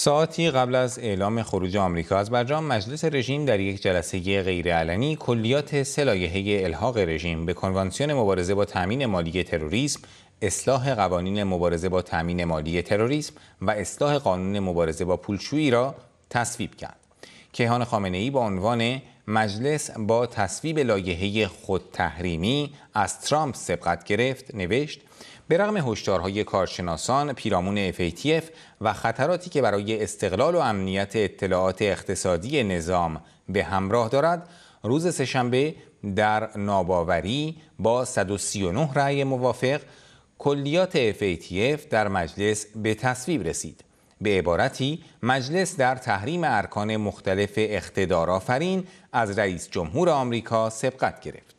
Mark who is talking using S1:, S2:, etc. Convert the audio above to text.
S1: ساعتی قبل از اعلام خروج آمریکا از برجام مجلس رژیم در یک جلسه غیرعلنی کلیات سه لایحه الحاق رژیم به کنوانسیون مبارزه با تامین مالی تروریسم اصلاح قوانین مبارزه با تامین مالی تروریسم و اصلاح قانون مبارزه با پولشویی را تصویب کرد کیهان خامنه ای با عنوان مجلس با تصویب لایحه خودتحریمی از ترامپ سبقت گرفت نوشت به رغم هشدارهای کارشناسان پیرامون FATF و خطراتی که برای استقلال و امنیت اطلاعات اقتصادی نظام به همراه دارد روز سهشنبه در ناباوری با 139 رأی موافق کلیات FATF در مجلس به تصویب رسید به عبارتی مجلس در تحریم ارکان مختلف اقتدارآفرین از رئیس جمهور آمریکا سبقت گرفت.